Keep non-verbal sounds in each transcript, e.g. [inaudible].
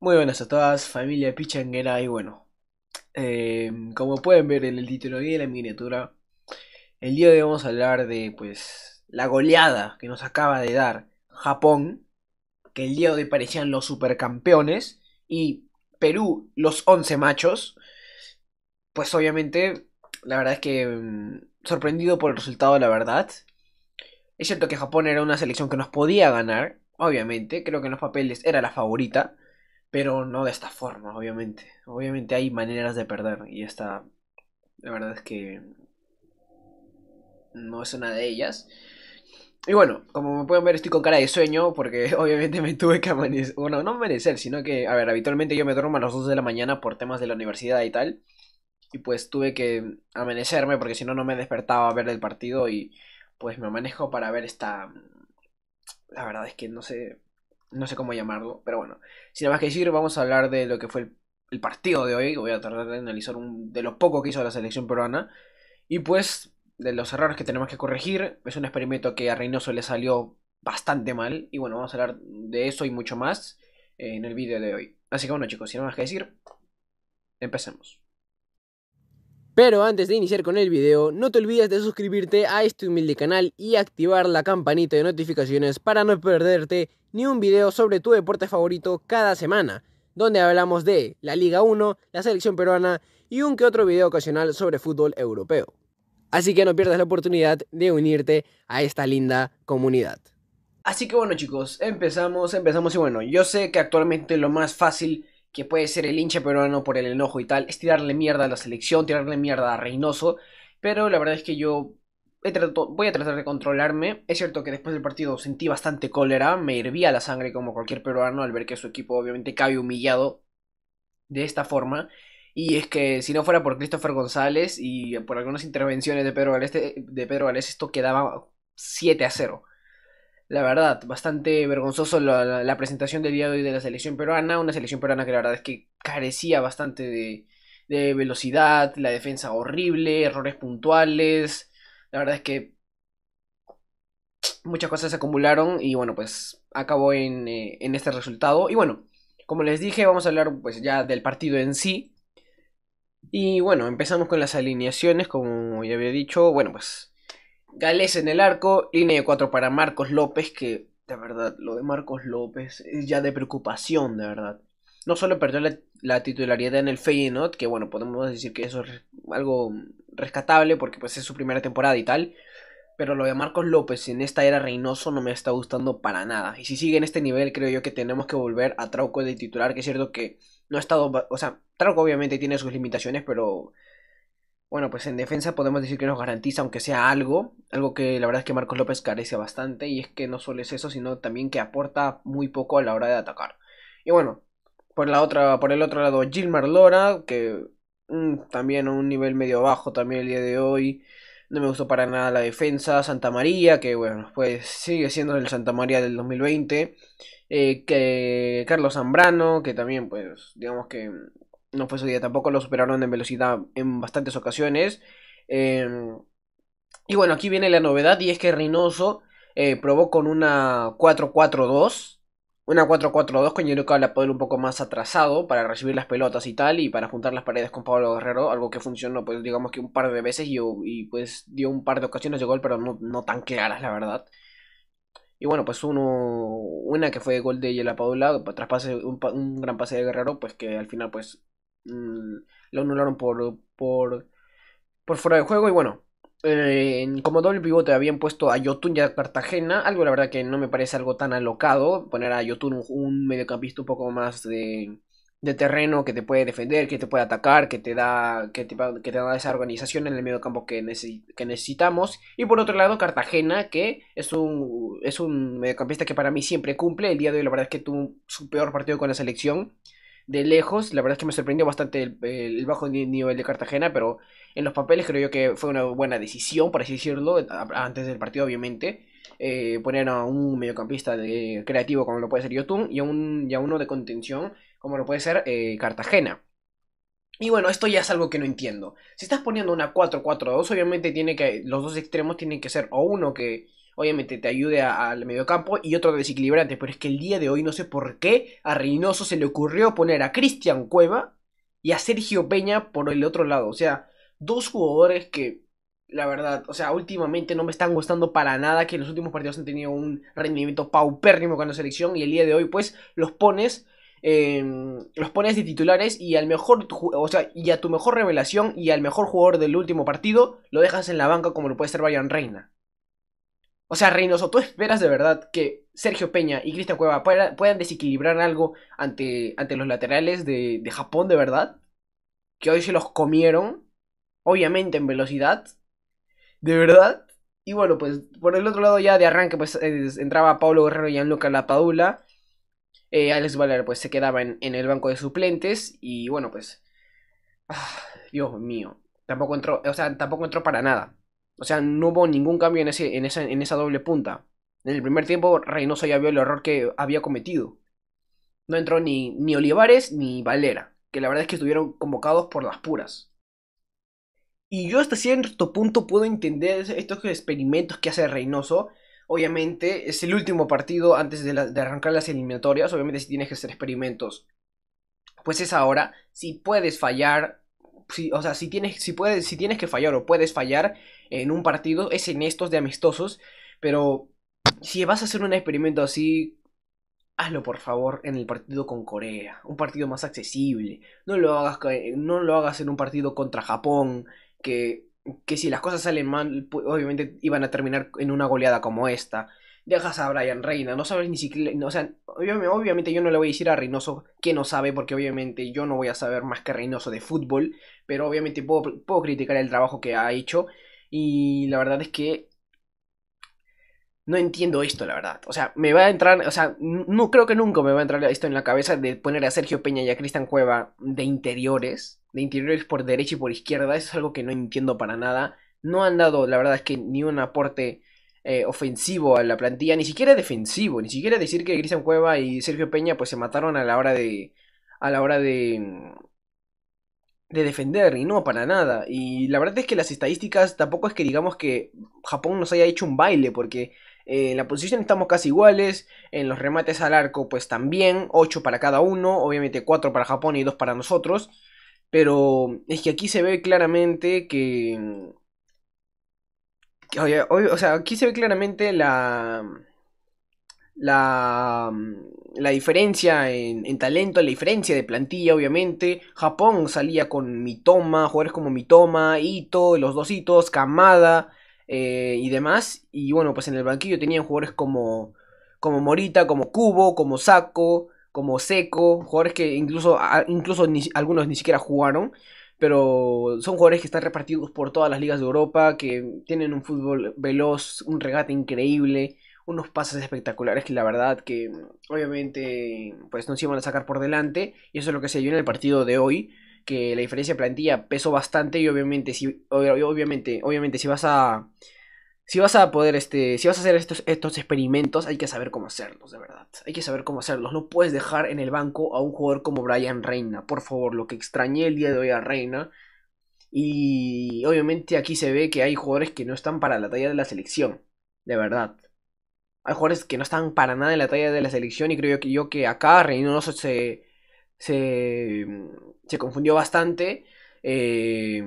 Muy buenas a todas, familia pichanguera y bueno, eh, como pueden ver en el título y en la miniatura, el día de hoy vamos a hablar de pues la goleada que nos acaba de dar Japón, que el día de hoy parecían los supercampeones, y Perú los 11 machos, pues obviamente la verdad es que mm, sorprendido por el resultado, la verdad. Es cierto que Japón era una selección que nos podía ganar, Obviamente, creo que en los papeles era la favorita, pero no de esta forma, obviamente. Obviamente hay maneras de perder y esta, la verdad es que no es una de ellas. Y bueno, como pueden ver estoy con cara de sueño porque [laughs] obviamente me tuve que amanecer, bueno, no amanecer, sino que, a ver, habitualmente yo me duermo a las 2 de la mañana por temas de la universidad y tal. Y pues tuve que amanecerme porque si no no me despertaba a ver el partido y pues me manejo para ver esta la verdad es que no sé, no sé cómo llamarlo, pero bueno, sin nada más que decir, vamos a hablar de lo que fue el, partido de hoy, voy a tratar de analizar un, de lo poco que hizo la selección peruana, y pues de los errores que tenemos que corregir, es un experimento que a Reynoso le salió bastante mal, y bueno, vamos a hablar de eso y mucho más eh, en el vídeo de hoy. Así que bueno chicos, sin nada más que decir, empecemos. Pero antes de iniciar con el video, no te olvides de suscribirte a este humilde canal y activar la campanita de notificaciones para no perderte ni un video sobre tu deporte favorito cada semana, donde hablamos de la Liga 1, la selección peruana y un que otro video ocasional sobre fútbol europeo. Así que no pierdas la oportunidad de unirte a esta linda comunidad. Así que bueno chicos, empezamos, empezamos y bueno, yo sé que actualmente lo más fácil que puede ser el hincha peruano por el enojo y tal, es tirarle mierda a la selección, tirarle mierda a Reynoso, pero la verdad es que yo voy a tratar de controlarme. Es cierto que después del partido sentí bastante cólera, me hervía la sangre como cualquier peruano al ver que su equipo obviamente cabe humillado de esta forma. Y es que si no fuera por Christopher González y por algunas intervenciones de Pedro de Pedro esto quedaba 7 a 0 la verdad, bastante vergonzoso la, presentación del día de hoy de la selección peruana, una selección peruana que la verdad es que carecía bastante de, velocidad, la defensa horrible, errores puntuales, la verdad es que muchas cosas se acumularon y bueno, pues acabó en, eh, en este resultado. Y bueno, como les dije, vamos a hablar pues ya del partido en sí. Y bueno, empezamos con las alineaciones, como ya había dicho, bueno, pues Gales en el arco, línea de 4 para Marcos López, que de verdad, lo de Marcos López es ya de preocupación, de verdad. No solo perdió la, titularidad en el Feyenoord, que bueno, podemos decir que eso es algo rescatable porque pues es su primera temporada y tal, pero lo de Marcos López en esta era Reynoso no me está gustando para nada. Y si sigue en este nivel, creo yo que tenemos que volver a Trauco de titular, que es cierto que no ha estado, o sea, Trauco obviamente tiene sus limitaciones, pero bueno, pues en defensa podemos decir que nos garantiza, aunque sea algo, algo que la verdad es que Marcos López carece bastante, y es que no solo es eso, sino también que aporta muy poco a la hora de atacar. Y bueno, por, la otra, por el otro lado, Gilmar Lora, que mm, también a un nivel medio bajo también el día de hoy. No me gustó para nada la defensa. Santa María, que bueno, pues sigue siendo el Santa María del 2020. Eh, que Carlos Zambrano, que también, pues, digamos que no fue su día tampoco, lo superaron en velocidad en bastantes ocasiones. Em, y bueno, aquí viene la novedad y es que Reynoso eh, probó con una 4-4-2. Una 4-4-2 con Yeruka un poco más atrasado para recibir las pelotas y tal, y para juntar las paredes con Pablo Guerrero, algo que funcionó, pues digamos que un par de veces y, pues dio un par de ocasiones de gol, pero no, tan claras, la verdad. Y bueno, pues uno, una que fue gol de Yela Paula, pues, tras pase, un, gran pase de Guerrero, pues que al final pues Mm, lo anularon por, por, por fuera de juego. Y bueno, eh, como doble pivote habían puesto a Yotun y a Cartagena. Algo la verdad que no me parece algo tan alocado. Poner a Yotun un, mediocampista un poco más de, terreno que te puede defender, que te puede atacar, que te da, que te, da esa organización en el mediocampo que, que necesitamos. Y por otro lado, Cartagena, que es un, es un mediocampista que para mí siempre cumple. El día de hoy la verdad es que tuvo su peor partido con la selección de lejos, la verdad es que me sorprendió bastante el, bajo nivel de Cartagena, pero en los papeles creo yo que fue una buena decisión, por así decirlo, antes del partido obviamente, eh, poner a un mediocampista de, creativo como lo puede ser Yotun y a, un, uno de contención como lo puede ser eh, Cartagena. Y bueno, esto ya es algo que no entiendo. Si estás poniendo una 4-4-2, obviamente tiene que, los dos extremos tienen que ser o uno que obviamente te ayude al mediocampo y otro desequilibrante, pero es que el día de hoy no sé por qué a Reynoso se le ocurrió poner a Cristian Cueva y a Sergio Peña por el otro lado, o sea, dos jugadores que la verdad, o sea, últimamente no me están gustando para nada que en los últimos partidos han tenido un rendimiento paupérrimo con la selección y el día de hoy pues los pones em, los pones de titulares y al mejor o y a tu mejor revelación y al mejor jugador del último partido lo dejas en la banca como lo puede ser Brian Reina. O sea, Reynoso, ¿tú esperas de verdad que Sergio Peña y Cristian Cueva puedan, desequilibrar algo ante, ante los laterales de, Japón de verdad? Que hoy se los comieron, obviamente en velocidad, de verdad. Y bueno, pues por el otro lado ya de arranque pues entraba Pablo Guerrero y luca Lapadula. Eh, Alex Valer pues se quedaba en, el banco de suplentes y bueno pues... Ah, Dios mío, tampoco entró, o sea, tampoco entró para nada. O sea, no hubo ningún cambio en, esa, doble punta. En el primer tiempo Reynoso ya vio el error que había cometido. No entró ni, ni Olivares ni Valera, que la verdad es que estuvieron convocados por las puras. Y yo hasta cierto punto puedo entender estos experimentos que hace Reynoso. Obviamente es el último partido antes de, de arrancar las eliminatorias. Obviamente si tienes que hacer experimentos, pues es ahora. Si puedes fallar, si, o sea, si tienes, si puedes, si tienes que fallar o puedes fallar en un partido, es en estos de amistosos, pero si vas a hacer un experimento así, hazlo por favor en el partido con Corea, un partido más accesible. No lo hagas, no lo hagas en un partido contra Japón, que, que si las cosas salen mal, obviamente iban a terminar en una goleada como esta dejas a Brian Reina, no sabes ni siquiera, o sea, obviamente yo no le voy a decir a Reynoso que no sabe, porque obviamente yo no voy a saber más que Reynoso de fútbol, pero obviamente puedo, puedo criticar el trabajo que ha hecho y la verdad es que no entiendo esto, la verdad. O sea, me va a entrar, o sea, no creo que nunca me va a entrar esto en la cabeza de poner a Sergio Peña y a Cristian Cueva de interiores, de interiores por derecha y por izquierda, es algo que no entiendo para nada. No han dado, la verdad es que ni un aporte eh, ofensivo a la plantilla, ni siquiera defensivo, ni siquiera decir que Cristian Cueva y Sergio Peña pues se mataron a la hora de a la hora de de defender y no para nada. Y la verdad es que las estadísticas tampoco es que digamos que Japón nos haya hecho un baile porque eh, en la posición estamos casi iguales, en los remates al arco pues también, 8 para cada uno, obviamente 4 para Japón y 2 para nosotros. Pero es que aquí se ve claramente que o sea, aquí se ve claramente la. La, mm, la diferencia en, talento, la diferencia de plantilla, obviamente. Japón salía con Mitoma, jugadores como Mitoma, Ito, los dos Itos, Kamada eh, y demás. Y bueno, pues en el banquillo tenían jugadores como, como Morita, como Kubo, como Sako, como Seco, jugadores que incluso, incluso algunos ni siquiera jugaron pero son jugadores que están repartidos por todas las ligas de Europa, que tienen un fútbol veloz, un regate increíble, unos pases espectaculares que la verdad que obviamente pues no se iban a sacar por delante y eso es lo que se dio en el partido de hoy que la diferencia de plantilla pesó bastante y obviamente si obviamente obviamente si vas a si vas a poder, este, si vas a hacer estos, estos experimentos, hay que saber cómo hacerlos, de verdad. Hay que saber cómo hacerlos. No puedes dejar en el banco a un jugador como Brian Reina. Por favor, lo que extrañé el día de hoy a Reina. Y obviamente aquí se ve que hay jugadores que no están para la talla de la selección. De verdad. Hay jugadores que no están para nada en la talla de la selección. Y creo que, yo que acá Reynoso se, se, se confundió bastante eh,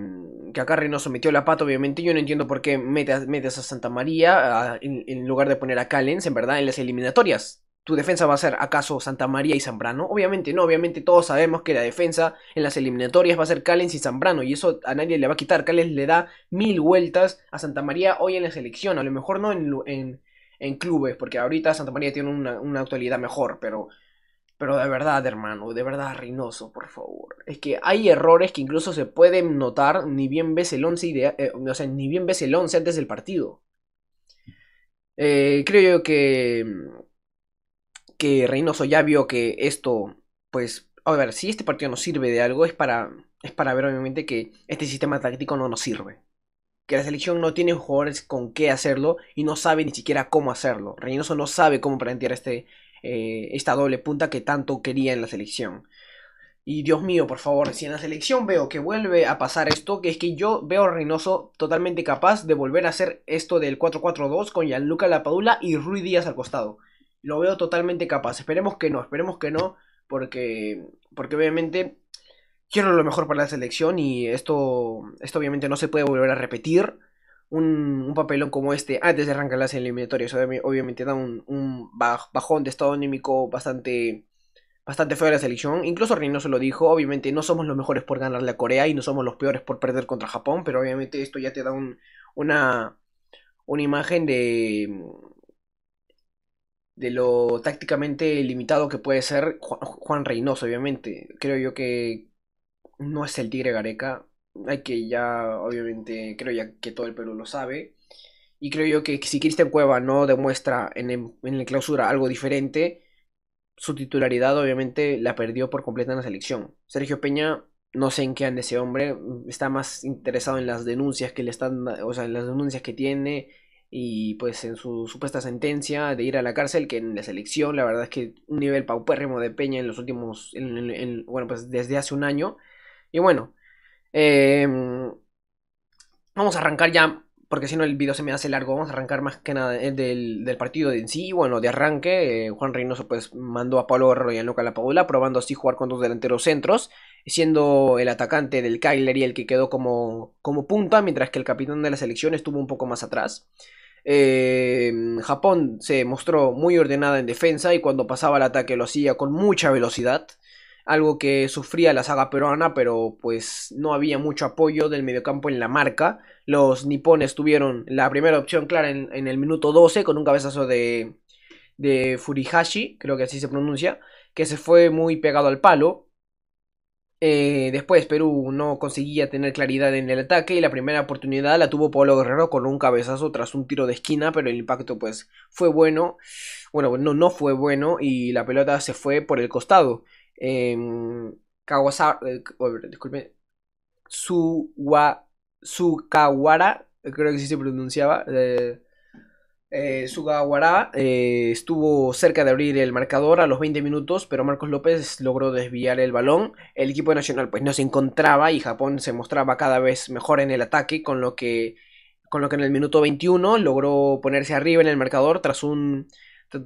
que acá Reynoso metió la pata, obviamente. Yo no entiendo por qué metes, a Santa María en, lugar de poner a Callens, en verdad, en las eliminatorias. ¿Tu defensa va a ser acaso Santa María y Zambrano? Obviamente no, obviamente todos sabemos que la defensa en las eliminatorias va a ser Callens y Zambrano y eso a nadie le va a quitar. Callens le da mil vueltas a Santa María hoy en la selección, a lo mejor no en, en, en clubes, porque ahorita Santa María tiene una actualidad mejor, pero pero de verdad, hermano, de verdad, Reynoso, por favor. Es que hay errores que incluso se pueden notar, ni bien ves el 11 eh, o sea, ni bien ves el 11 antes del partido. Eh, creo yo que que Reynoso ya vio que esto, pues, a ver, si este partido nos sirve de algo es para es para ver obviamente que este sistema táctico no nos sirve. Que la selección no tiene jugadores con qué hacerlo y no sabe ni siquiera cómo hacerlo. Reynoso no sabe cómo plantear este eh, esta doble punta que tanto quería en la selección. Y Dios mío, por favor, si en la selección veo que vuelve a pasar esto, que es que yo veo a Reynoso totalmente capaz de volver a hacer esto del 4-4-2 con Gianluca Lapadula y Rui Díaz al costado. Lo veo totalmente capaz. Esperemos que no, esperemos que no, porque, porque obviamente quiero lo mejor para la selección y esto, esto obviamente no se puede volver a repetir un, papelón como este antes ah, de arrancar las eliminatorias. Obviamente da un, bajón de estado anímico bastante, bastante feo de la selección. Incluso Reynoso lo dijo, obviamente no somos los mejores por ganar la Corea y no somos los peores por perder contra Japón, pero obviamente esto ya te da un, una, una imagen de de lo tácticamente limitado que puede ser Juan Reynoso, obviamente. Creo yo que no es el Tigre Gareca, hay que ya, obviamente, creo ya que todo el Perú lo sabe. Y creo yo que si Cristian Cueva no demuestra en, la clausura algo diferente, su titularidad obviamente la perdió por completa en la selección. Sergio Peña, no sé en qué anda ese hombre, está más interesado en las denuncias que le están, o sea, en las denuncias que tiene y pues en su supuesta sentencia de ir a la cárcel que en la selección, la verdad es que un nivel paupérrimo de Peña en los últimos, bueno, pues desde hace un año. Y bueno, Em, vamos a arrancar ya, porque si no el video se me hace largo, vamos a arrancar más que nada eh, del, partido en sí. Bueno, de arranque, eh, Juan Reynoso pues mandó a Pablo Guerrero y a Luca La Paula, probando así jugar con dos delanteros centros, siendo el atacante del Kyler y el que quedó como, como punta, mientras que el capitán de la selección estuvo un poco más atrás. Em, Japón se mostró muy ordenada en defensa y cuando pasaba el ataque lo hacía con mucha velocidad algo que sufría la saga peruana, pero pues no había mucho apoyo del mediocampo en la marca. Los nipones tuvieron la primera opción clara en, el minuto 12 con un cabezazo de, de Furihashi, creo que así se pronuncia, que se fue muy pegado al palo. Eh, después Perú no conseguía tener claridad en el ataque y la primera oportunidad la tuvo Pablo Guerrero con un cabezazo tras un tiro de esquina, pero el impacto pues fue bueno, bueno, no, no fue bueno y la pelota se fue por el costado. Em, eh, oh, disculpe, Suwa, Sukawara, creo que sí se pronunciaba, eh, eh, Sugawara eh, estuvo cerca de abrir el marcador a los 20 minutos, pero Marcos López logró desviar el balón. El equipo nacional pues no se encontraba y Japón se mostraba cada vez mejor en el ataque, con lo que, con lo que en el minuto 21 logró ponerse arriba en el marcador tras un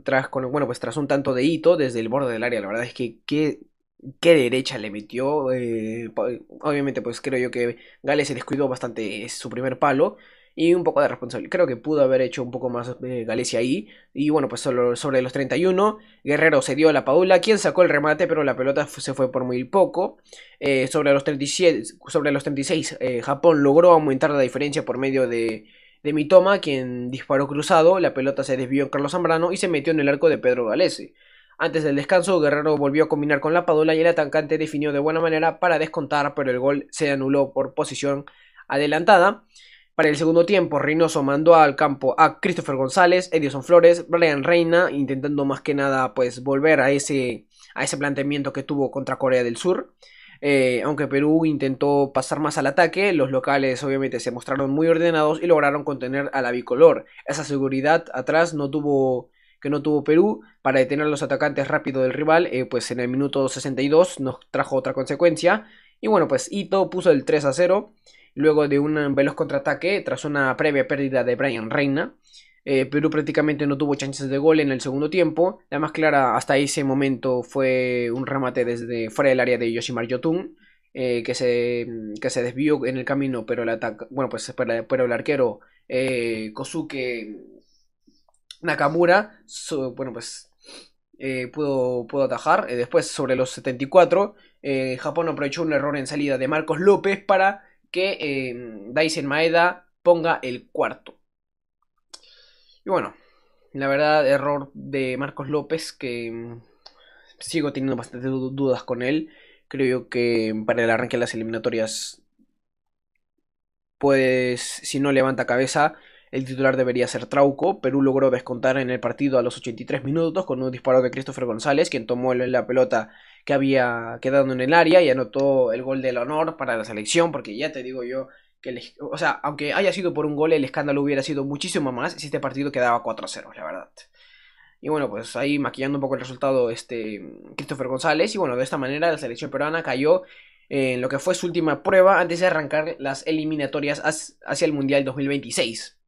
tras, bueno, pues tras un tanto de hito desde el borde del área, la verdad es que qué, qué derecha le metió. Eh, obviamente, pues creo yo que Gales se descuidó bastante eh, su primer palo y un poco de responsabilidad. Creo que pudo haber hecho un poco más eh, Gales ahí. Y bueno, pues sobre los 31, Guerrero se dio a la Paula, quien sacó el remate, pero la pelota se fue por muy poco. sobre los 37, sobre los 36, Japón logró aumentar la diferencia por medio de de toma quien disparó cruzado, la pelota se desvió en Carlos Zambrano y se metió en el arco de Pedro Galese. Antes del descanso, Guerrero volvió a combinar con la Padula y el atacante definió de buena manera para descontar, pero el gol se anuló por posición adelantada. Para el segundo tiempo, Reynoso mandó al campo a Christopher González, Edison Flores, Brian Reina, intentando más que nada pues volver a ese, a ese planteamiento que tuvo contra Corea del Sur. Eh, aunque Perú intentó pasar más al ataque, los locales obviamente se mostraron muy ordenados y lograron contener a la bicolor. Esa seguridad atrás no tuvo que no tuvo Perú para detener a los atacantes rápido del rival, eh, pues en el minuto 62 nos trajo otra consecuencia. Y bueno, pues Ito puso el 3 a 0 luego de un veloz contraataque tras una previa pérdida de Brian Reina. Eh, Perú prácticamente no tuvo chances de gol en el segundo tiempo. La más clara hasta ese momento fue un remate desde fuera del área de Yoshimar Yotun, eh, que, se, que se desvió en el camino, pero el bueno, pues el arquero eh, Kosuke Nakamura, bueno, pues pudo, pudo atajar. después, sobre los 74, Japón aprovechó un error en salida de Marcos López para que Daisen Maeda ponga el cuarto. Y bueno, la verdad, error de Marcos López que mm, sigo teniendo bastantes dudas con él. Creo que para el arranque de las eliminatorias, pues si no levanta cabeza, el titular debería ser Trauco. Perú logró descontar en el partido a los 83 minutos con un disparo de Christopher González, quien tomó la pelota que había quedado en el área y anotó el gol del honor para la selección, porque ya te digo yo, que o sea, aunque haya sido por un gol, el escándalo hubiera sido muchísimo más si este partido quedaba 4-0, la verdad. Y bueno, pues ahí maquillando un poco el resultado, este Christopher González. Y bueno, de esta manera la selección peruana cayó en lo que fue su última prueba antes de arrancar las eliminatorias hacia el Mundial 2026.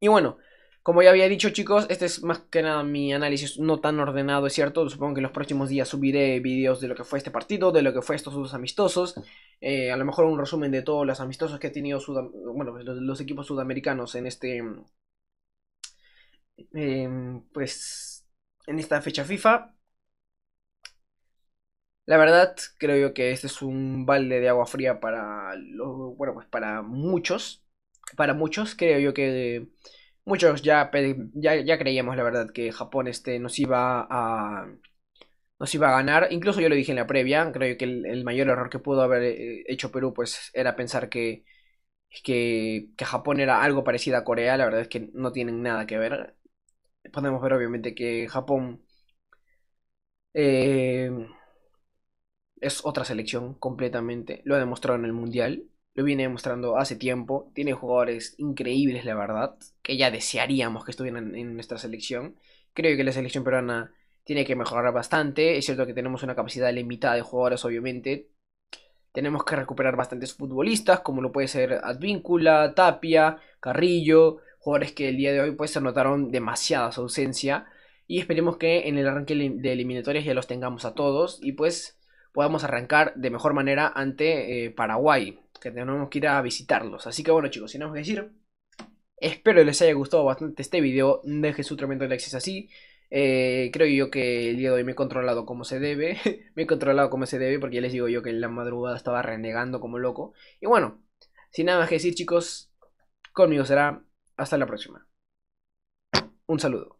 Y bueno, como ya había dicho chicos, este es más que nada mi análisis no tan ordenado, es cierto. Supongo que en los próximos días subiré videos de lo que fue este partido, de lo que fue estos dos amistosos. Eh, a lo mejor un resumen de todos los amistosos que ha tenido los, equipos sudamericanos en este em, pues en esta fecha FIFA la verdad creo yo que este es un balde de agua fría para bueno pues para muchos para muchos creo yo que muchos ya, ya, ya creíamos la verdad que Japón este nos iba a nos iba a ganar. Incluso yo lo dije en la previa, creo que el, mayor error que pudo haber eh, hecho Perú pues era pensar que, que, Japón era algo parecido a Corea, la verdad es que no tienen nada que ver. Podemos ver obviamente que Japón eh, es otra selección completamente, lo ha demostrado en el Mundial, lo viene demostrando hace tiempo, tiene jugadores increíbles la verdad, que ya desearíamos que estuvieran en nuestra selección. Creo que la selección peruana tiene que mejorar bastante. Es cierto que tenemos una capacidad limitada de jugadores, obviamente. Tenemos que recuperar bastantes futbolistas, como lo puede ser Advíncula, Tapia, Carrillo, jugadores que el día de hoy pues se notaron demasiada su ausencia. Y esperemos que en el arranque de eliminatorias ya los tengamos a todos y pues podamos arrancar de mejor manera ante eh, Paraguay, que tenemos que ir a visitarlos. Así que bueno chicos, sin más que decir, espero les haya gustado bastante este video, dejen su tremendo like si es así, eh, creo yo que el día de hoy me he controlado como se debe. [laughs] me he controlado como se debe porque ya les digo yo que en la madrugada estaba renegando como loco. Y bueno, sin nada más que decir chicos, conmigo será hasta la próxima. Un saludo.